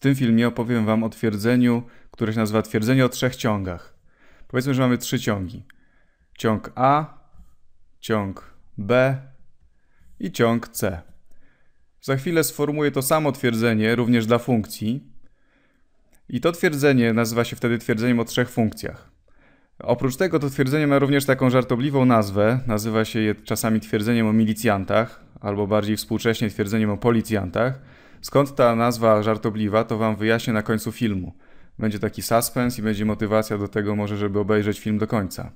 W tym filmie opowiem Wam o twierdzeniu, które się nazywa twierdzenie o trzech ciągach. Powiedzmy, że mamy trzy ciągi. Ciąg A, ciąg B i ciąg C. Za chwilę sformułuję to samo twierdzenie również dla funkcji. I to twierdzenie nazywa się wtedy twierdzeniem o trzech funkcjach. Oprócz tego to twierdzenie ma również taką żartobliwą nazwę. Nazywa się je czasami twierdzeniem o milicjantach, albo bardziej współcześnie twierdzeniem o policjantach. Skąd ta nazwa żartobliwa, to wam wyjaśnię na końcu filmu. Będzie taki suspens i będzie motywacja do tego może, żeby obejrzeć film do końca.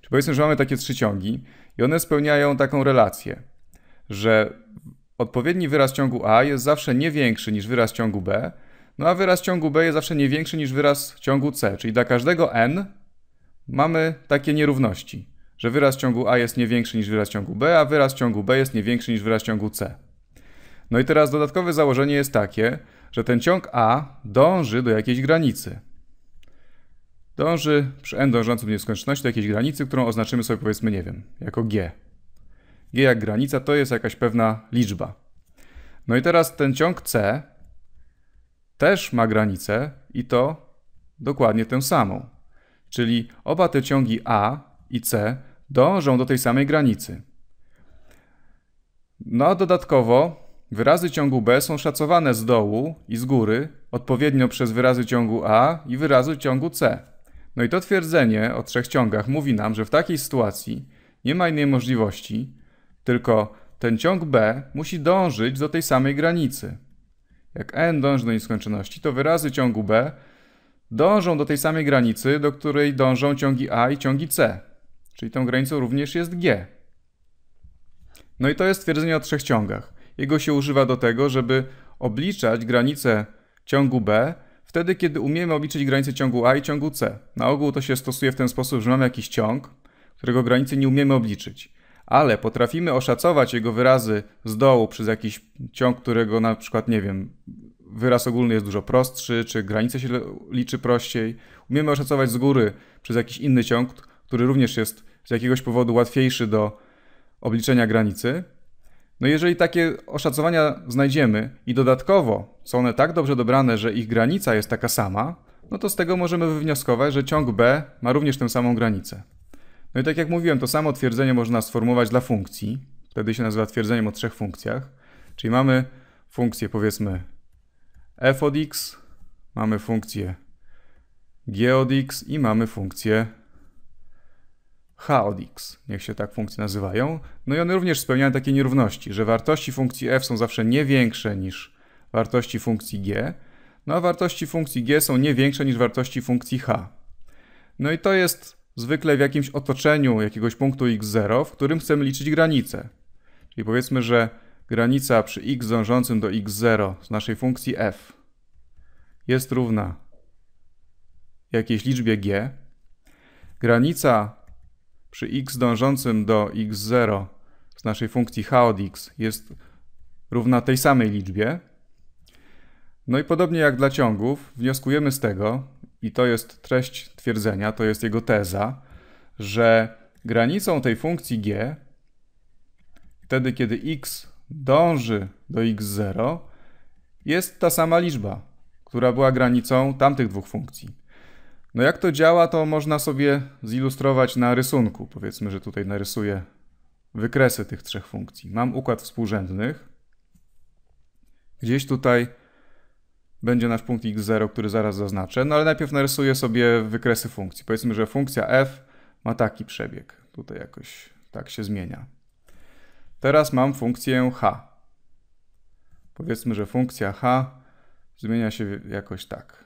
Czy powiedzmy, że mamy takie trzy ciągi i one spełniają taką relację, że odpowiedni wyraz ciągu A jest zawsze nie większy niż wyraz ciągu B, no a wyraz ciągu B jest zawsze nie większy niż wyraz ciągu C, czyli dla każdego n mamy takie nierówności, że wyraz ciągu A jest nie większy niż wyraz ciągu B, a wyraz ciągu B jest nie większy niż wyraz ciągu C. No i teraz dodatkowe założenie jest takie, że ten ciąg A dąży do jakiejś granicy. Dąży przy n dążącym nieskończoności do jakiejś granicy, którą oznaczymy sobie powiedzmy, nie wiem, jako g. g jak granica to jest jakaś pewna liczba. No i teraz ten ciąg C też ma granicę i to dokładnie tę samą. Czyli oba te ciągi A i C dążą do tej samej granicy. No a dodatkowo Wyrazy ciągu B są szacowane z dołu i z góry, odpowiednio przez wyrazy ciągu A i wyrazy ciągu C. No i to twierdzenie o trzech ciągach mówi nam, że w takiej sytuacji nie ma innej możliwości, tylko ten ciąg B musi dążyć do tej samej granicy. Jak n dąży do nieskończoności, to wyrazy ciągu B dążą do tej samej granicy, do której dążą ciągi A i ciągi C. Czyli tą granicą również jest G. No i to jest twierdzenie o trzech ciągach. Jego się używa do tego, żeby obliczać granice ciągu B wtedy, kiedy umiemy obliczyć granice ciągu A i ciągu C. Na ogół to się stosuje w ten sposób, że mamy jakiś ciąg, którego granicy nie umiemy obliczyć, ale potrafimy oszacować jego wyrazy z dołu przez jakiś ciąg, którego na przykład, nie wiem, wyraz ogólny jest dużo prostszy, czy granice się liczy prościej. Umiemy oszacować z góry przez jakiś inny ciąg, który również jest z jakiegoś powodu łatwiejszy do obliczenia granicy. No jeżeli takie oszacowania znajdziemy i dodatkowo są one tak dobrze dobrane, że ich granica jest taka sama, no to z tego możemy wywnioskować, że ciąg B ma również tę samą granicę. No i tak jak mówiłem, to samo twierdzenie można sformułować dla funkcji. Wtedy się nazywa twierdzeniem o trzech funkcjach. Czyli mamy funkcję powiedzmy f od x, mamy funkcję g od x i mamy funkcję h od x, niech się tak funkcje nazywają. No i one również spełniają takie nierówności, że wartości funkcji f są zawsze nie większe niż wartości funkcji g, no a wartości funkcji g są nie większe niż wartości funkcji h. No i to jest zwykle w jakimś otoczeniu jakiegoś punktu x0, w którym chcemy liczyć granicę. Czyli powiedzmy, że granica przy x dążącym do x0 z naszej funkcji f jest równa jakiejś liczbie g. Granica przy x dążącym do x0 z naszej funkcji h od x jest równa tej samej liczbie. No i podobnie jak dla ciągów, wnioskujemy z tego, i to jest treść twierdzenia, to jest jego teza, że granicą tej funkcji g, wtedy kiedy x dąży do x0, jest ta sama liczba, która była granicą tamtych dwóch funkcji. No jak to działa, to można sobie zilustrować na rysunku. Powiedzmy, że tutaj narysuję wykresy tych trzech funkcji. Mam układ współrzędnych. Gdzieś tutaj będzie nasz punkt x0, który zaraz zaznaczę, no ale najpierw narysuję sobie wykresy funkcji. Powiedzmy, że funkcja f ma taki przebieg. Tutaj jakoś tak się zmienia. Teraz mam funkcję h. Powiedzmy, że funkcja h zmienia się jakoś tak.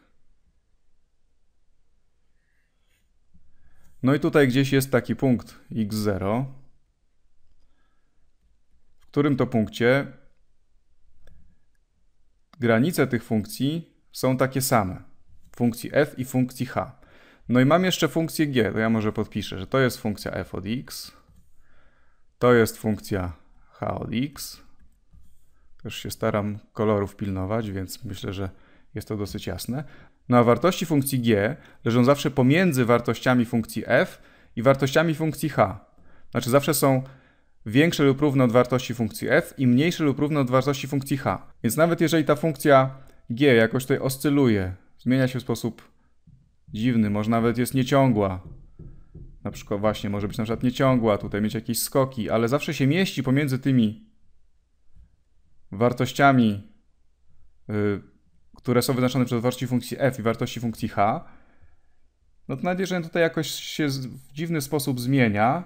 No i tutaj gdzieś jest taki punkt x0, w którym to punkcie granice tych funkcji są takie same. Funkcji f i funkcji h. No i mam jeszcze funkcję g, to ja może podpiszę, że to jest funkcja f od x, to jest funkcja h od x. Też się staram kolorów pilnować, więc myślę, że jest to dosyć jasne. No a wartości funkcji g leżą zawsze pomiędzy wartościami funkcji f i wartościami funkcji h. Znaczy zawsze są większe lub równe od wartości funkcji f i mniejsze lub równe od wartości funkcji h. Więc nawet jeżeli ta funkcja g jakoś tutaj oscyluje, zmienia się w sposób dziwny, może nawet jest nieciągła, na przykład właśnie może być na przykład nieciągła, tutaj mieć jakieś skoki, ale zawsze się mieści pomiędzy tymi wartościami y, które są wyznaczone przez wartości funkcji f i wartości funkcji h, no to nadzieję, tutaj jakoś się w dziwny sposób zmienia.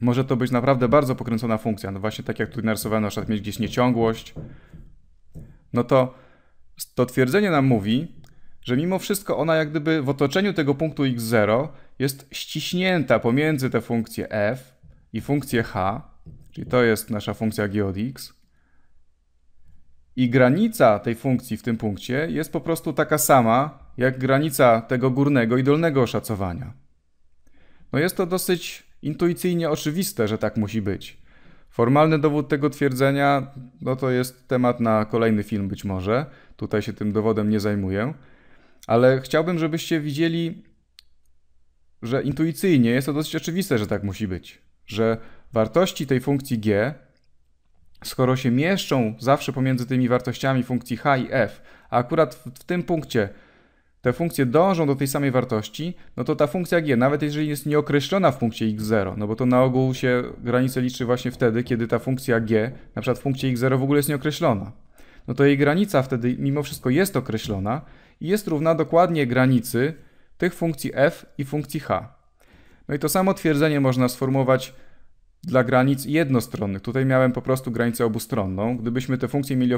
Może to być naprawdę bardzo pokręcona funkcja. No właśnie tak jak tutaj narysowano, na przykład mieć gdzieś nieciągłość. No to to twierdzenie nam mówi, że mimo wszystko ona jak gdyby w otoczeniu tego punktu x0 jest ściśnięta pomiędzy te funkcje f i funkcję h, czyli to jest nasza funkcja g od x. I granica tej funkcji w tym punkcie jest po prostu taka sama, jak granica tego górnego i dolnego oszacowania. No jest to dosyć intuicyjnie oczywiste, że tak musi być. Formalny dowód tego twierdzenia, no to jest temat na kolejny film być może. Tutaj się tym dowodem nie zajmuję. Ale chciałbym, żebyście widzieli, że intuicyjnie jest to dosyć oczywiste, że tak musi być. Że wartości tej funkcji g skoro się mieszczą zawsze pomiędzy tymi wartościami funkcji h i f, a akurat w, w tym punkcie te funkcje dążą do tej samej wartości, no to ta funkcja g, nawet jeżeli jest nieokreślona w punkcie x0, no bo to na ogół się granice liczy właśnie wtedy, kiedy ta funkcja g, na przykład w punkcie x0 w ogóle jest nieokreślona, no to jej granica wtedy mimo wszystko jest określona i jest równa dokładnie granicy tych funkcji f i funkcji h. No i to samo twierdzenie można sformułować dla granic jednostronnych. Tutaj miałem po prostu granicę obustronną. Gdybyśmy te funkcje mieli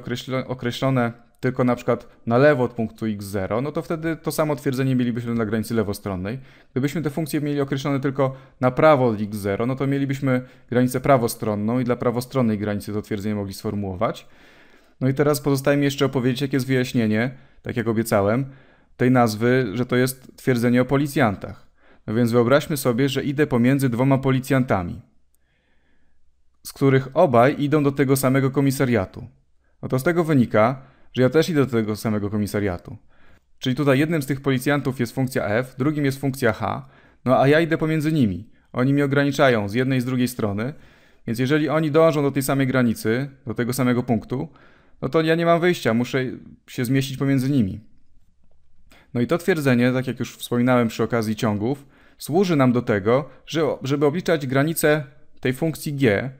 określone, tylko na przykład na lewo od punktu x0, no to wtedy to samo twierdzenie mielibyśmy dla granicy lewostronnej. Gdybyśmy te funkcje mieli określone tylko na prawo od x0, no to mielibyśmy granicę prawostronną i dla prawostronnej granicy to twierdzenie mogli sformułować. No i teraz pozostaje mi jeszcze opowiedzieć, jakie jest wyjaśnienie, tak jak obiecałem, tej nazwy, że to jest twierdzenie o policjantach. No więc wyobraźmy sobie, że idę pomiędzy dwoma policjantami z których obaj idą do tego samego komisariatu. No to z tego wynika, że ja też idę do tego samego komisariatu. Czyli tutaj jednym z tych policjantów jest funkcja F, drugim jest funkcja H, no a ja idę pomiędzy nimi. Oni mnie ograniczają z jednej i z drugiej strony, więc jeżeli oni dążą do tej samej granicy, do tego samego punktu, no to ja nie mam wyjścia, muszę się zmieścić pomiędzy nimi. No i to twierdzenie, tak jak już wspominałem przy okazji ciągów, służy nam do tego, żeby obliczać granice tej funkcji g,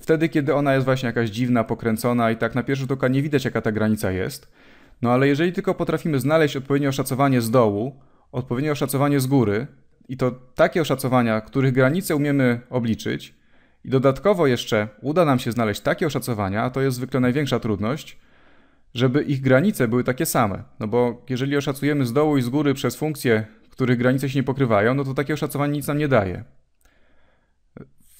wtedy, kiedy ona jest właśnie jakaś dziwna, pokręcona i tak na pierwszy rzut oka nie widać, jaka ta granica jest. No ale jeżeli tylko potrafimy znaleźć odpowiednie oszacowanie z dołu, odpowiednie oszacowanie z góry i to takie oszacowania, których granice umiemy obliczyć i dodatkowo jeszcze uda nam się znaleźć takie oszacowania, a to jest zwykle największa trudność, żeby ich granice były takie same. No bo jeżeli oszacujemy z dołu i z góry przez funkcje, których granice się nie pokrywają, no to takie oszacowanie nic nam nie daje.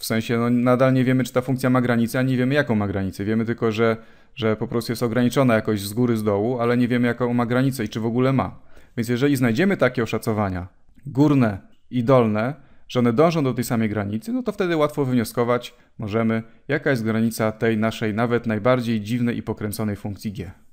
W sensie no, nadal nie wiemy, czy ta funkcja ma granicę, a nie wiemy, jaką ma granicę. Wiemy tylko, że, że po prostu jest ograniczona jakoś z góry, z dołu, ale nie wiemy, jaką ma granicę i czy w ogóle ma. Więc jeżeli znajdziemy takie oszacowania, górne i dolne, że one dążą do tej samej granicy, no to wtedy łatwo wywnioskować możemy, jaka jest granica tej naszej nawet najbardziej dziwnej i pokręconej funkcji g.